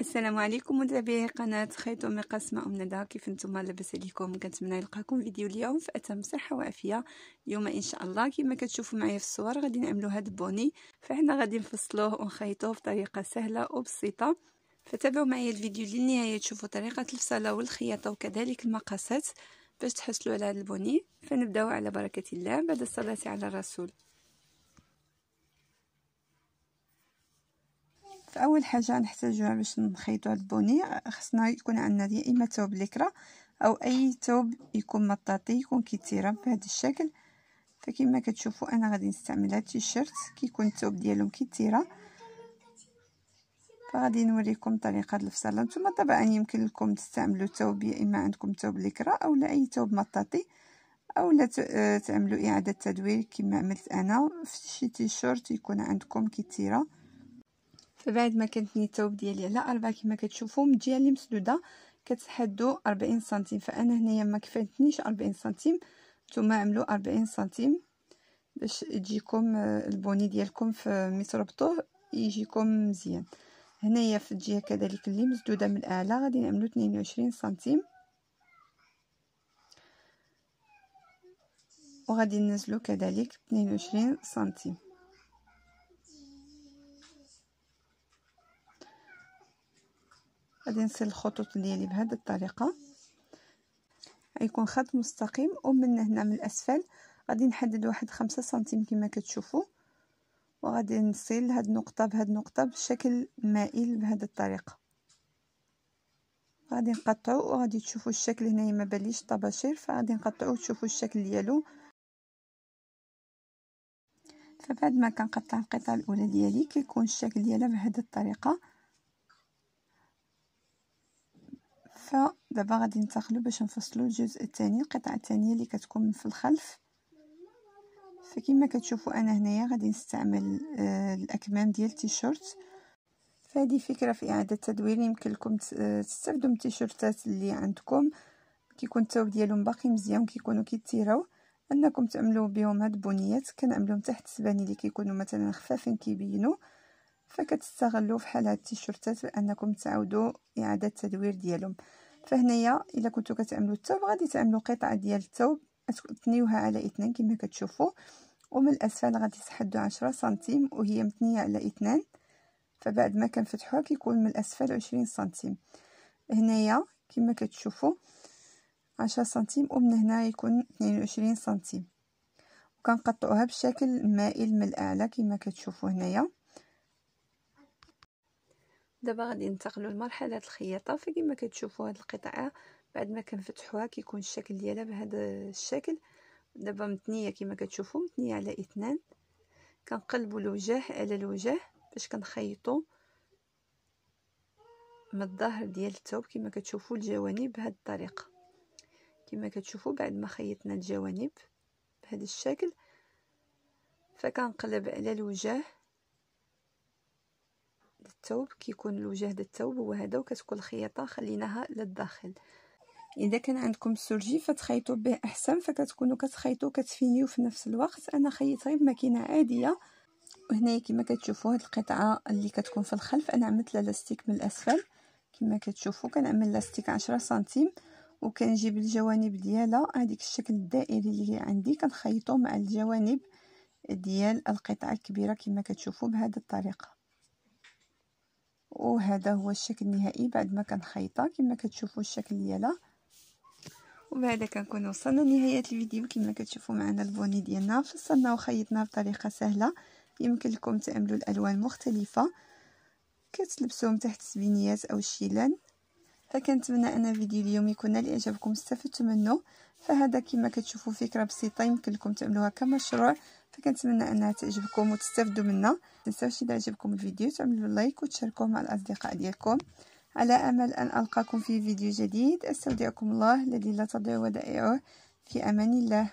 السلام عليكم متابعي قناة خيط ومقاس ما أم ندى كيف نتوما لاباس عليكم كنتمنى يلقاكم فيديو اليوم في أتم صحة وعافية اليوم إن شاء الله كما كتشوفوا معايا في الصور غادي نعملو هاد البوني فحنا غادي نفصلوه ونخيطوه بطريقة سهلة وبسيطة فتابعوا معايا الفيديو للنهاية تشوفوا طريقة الفصلة والخياطة وكذلك المقاسات باش تحصلوا على هاد البوني فنبداو على بركة الله بعد الصلاة على الرسول فاول حاجه نحتاجها باش نخيطو هاد البوني خصنا يكون عندنا يا اما ثوب لكرا او اي ثوب يكون مطاطي يكون كيتيرم بهذا الشكل فكما كتشوفوا انا غادي نستعمل هاد التيشيرت كيكون الثوب ديالهم كيتيرا فغادي نوريكم طريقه الفصله نتوما طبعا يمكن لكم تستعملوا ثوب يا اما عندكم ثوب لكرا او لا اي ثوب مطاطي او لا آه، تعملوا اعاده تدوير كما عملت انا في شي تيشيرت يكون عندكم كيتيرا فبعد ما كنتني الثوب ديالي على أربعة كما كتشوفوا من الجهه اللي مسدوده كتحدو 40 سنتيم فانا هنايا ما كفاتنيش 40 سنتيم نتوما عملوا 40 سنتيم باش يجيكم آه، البوني ديالكم في مي يجيكم مزيان هنايا في الجهه كذلك اللي مسدوده من الاعلى غادي نعملوا 22 سنتيم وغادي ننزلو كذلك 22 سنتيم غادي نسل الخطوط ديالي بهذه الطريقه غيكون خط مستقيم ومن هنا من الاسفل غادي نحدد واحد خمسة سنتيم كما كتشوفوا وغادي نسيل هاد النقطه بهاد النقطه بشكل مائل بهذه الطريقه غادي نقطعو وغادي تشوفوا الشكل هنايا ما باليش طباشير فغادي نقطعو وتشوفوا الشكل ديالو فبعد ما كنقطع القطعه الاولى ديالي كيكون الشكل ديالها بهذه الطريقه فدابا غادي ننتقلو باش نفصلو الجزء الثاني القطعه الثانيه اللي كتكون من في الخلف فكما كتشوفوا انا هنايا غادي نستعمل آه، الاكمام ديال التيشيرت فهذه فكره في اعاده التدوير يمكن لكم آه، تستافدوا من التيشيرتات اللي عندكم كيكون الثوب ديالهم باقي مزيان كيكونوا كيتيروا انكم تعملوا بهم هاد البنيات كنعملهم تحت السباني اللي كيكونوا مثلا خفافين كيبينوا فكتستغلوا في حال هاد التيشيرتات بانكم تعاودوا اعاده التدوير ديالهم فهنايا الا كنتو كتعملوا الثوب غادي تعملوا قطعه ديال الثوب تثنيوها على اثنين كما كتشوفوا ومن الاسفل غادي تحدوا 10 سنتيم وهي مثنيه على اثنين فبعد ما كنفتحوها كيكون من الاسفل 20 سنتيم هنايا كما كتشوفوا 10 سنتيم ومن هنا يكون 22 سنتيم وكنقطعوها بالشكل مائل من الاعلى كما كتشوفوا هنايا دابا غادي ننتقلوا لمرحله الخياطه فكما كتشوفوا هذه القطعه بعد ما كنفتحوها كيكون الشكل ديالها بهذا الشكل دابا متنيه كما كتشوفوا متنيه على اثنان كنقلبوا الوجه على الوجه باش كنخيطوا من الظهر ديال الثوب كما كتشوفوا الجوانب بهذه الطريقه كما كتشوفوا بعد ما خيطنا الجوانب بهذا الشكل فكنقلب على الوجه التوب كيكون الوجه ديال التوب هو هذا وكتكون الخياطه خليناها للداخل اذا كان عندكم السرجي فتخيطوا به احسن فكتكونوا كتخيطوا كتفينيو في نفس الوقت انا خيطت غير بماكينه عاديه وهنايا كما كتشوفوا هاد القطعه اللي كتكون في الخلف انا عملت لاستيك من الاسفل كما كتشوفوا كنعمل لاستيك 10 سنتيم وكنجيب الجوانب ديالها هذيك الشكل الدائري اللي عندي كنخيطو مع الجوانب ديال القطعه الكبيره كما كتشوفوا بهذه الطريقه وهذا هو الشكل النهائي بعد ما كنخيطها كما كتشوفوا الشكل ديالها وبهذا كنكون وصلنا لنهايه الفيديو كما كتشوفوا معنا البوني ديالنا فصلنا وخيطنا بطريقه سهله يمكن لكم تاملوا الالوان مختلفه كتلبسوهم تحت سبينيات او الشيلان فكنتمنى ان فيديو اليوم يكون نال اعجابكم استفدتوا منه فهذا كما كتشوفوا فكره بسيطه يمكن لكم تعملوها كمشروع فكنتمنى انها تعجبكم وتستفدوا منها متنساوش اذا عجبكم الفيديو تعملوا لايك وتشاركوه مع الاصدقاء ديالكم على امل ان القاكم في فيديو جديد استودعكم الله الذي لا تضيع ودائعه في امان الله